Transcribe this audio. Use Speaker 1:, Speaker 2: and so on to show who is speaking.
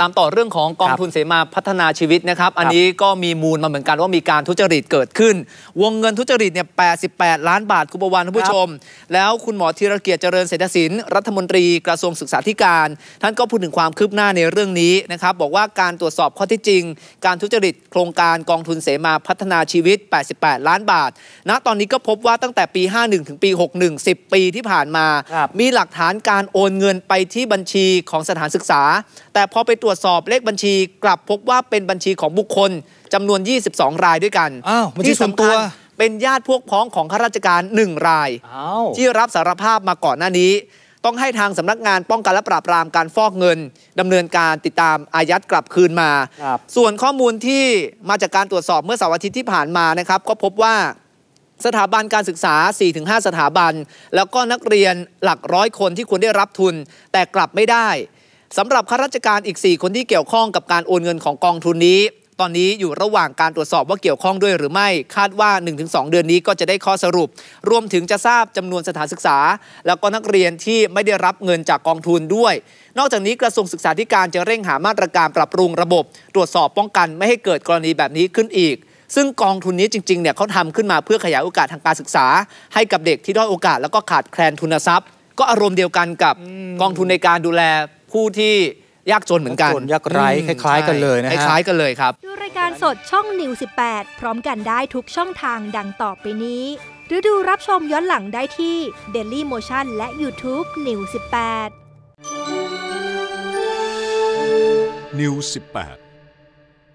Speaker 1: ตามต่อเรื่องของกองทุนเสมาพัฒนาชีวิตนะครับอันนี้ก็มีมูลมาเหมือนกันว่ามีการทุจริตเกิดขึ้น วงเงินทุจริตเนี่ย88 ล้านบาท คุณประวันท่านผู้ชม แล้วคุณหมอธีรเกียรติเจริญเศรษฐศิลป์รัฐมนตรีกระทรวงศึกษาธิการ ท่านก็พูดถึงความคืบหน้าในเรื่องนี้นะครับบอกว่าการตรวจสอบข้อที่จริง การทุจริตโครงการกองทุนเสมาพัฒนาชีวิต 88 ล้านบาท ณตอนนี้ก็พบว่าตั้งแต่ปี51ถึงปี61 10 ปีที่ผ่านมา มีหลักฐานการโอนเงินไปที่บัญชีของสถานศึกษา แต่พพอไปตรวจสอบเลขบัญชีกลับพบว่าเป็นบัญชีของบุคคลจำนวน 22 รายด้วยกันอ้าวีส่วนตัวเป็นญาติพวกพ้องของข้าราชการหนึ่งราย ที่รับสารภาพมาก่อนหน้านี้ ต้องให้ทางสำนักงานป้องกันและปราบปรามการฟอกเงินดำเนินการติดตามอายัดกลับคืนมา ส่วนข้อมูลที่มาจากการตรวจสอบเมื่อเสาร์อาทิตย์ที่ผ่านมานะครับ ก็พบว่า สถาบันการศึกษา 4-5 สถาบัน แล้วก็นักเรียนหลักร้อยคนที่ควรได้รับทุน แต่กลับไม่ได้สำหรับข้าราชการอีก 4 คนที่เกี่ยวข้องกับการโอนเงินของกองทุนนี้ ตอนนี้อยู่ระหว่างการตรวจสอบว่าเกี่ยวข้องด้วยหรือไม่ คาดว่า 1-2 เดือนนี้ก็จะได้ข้อสรุป รวมถึงจะทราบจำนวนสถานศึกษา แล้วก็นักเรียนที่ไม่ได้รับเงินจากกองทุนด้วย นอกจากนี้กระทรวงศึกษาธิการจะเร่งหามาตรการปรับปรุงระบบ ตรวจสอบป้องกันไม่ให้เกิดกรณีแบบนี้ขึ้นอีก ซึ่งกองทุนนี้จริงๆเนี่ยเขาทำขึ้นมาเพื่อขยายโอกาสทางการศึกษา ให้กับเด็กที่ด้อยโอกาสแล้วก็ขาดแคลนทุนทรัพย์ ก็อารมณ์เดียวกันกับกองทุนในการดูแลผู้ที่ยากจนเหมือนกันยากไร้คล้าย ๆ กันเลยนะฮะ คล้ายๆกันเลยครับ ด
Speaker 2: ูรายการสดช่องนิว 18 พร้อมกันได้ทุกช่องทางดังต่อไปนี้ หรือดูรับชมย้อนหลังได้ที่ Daily Motion และ YouTube New 18 New 18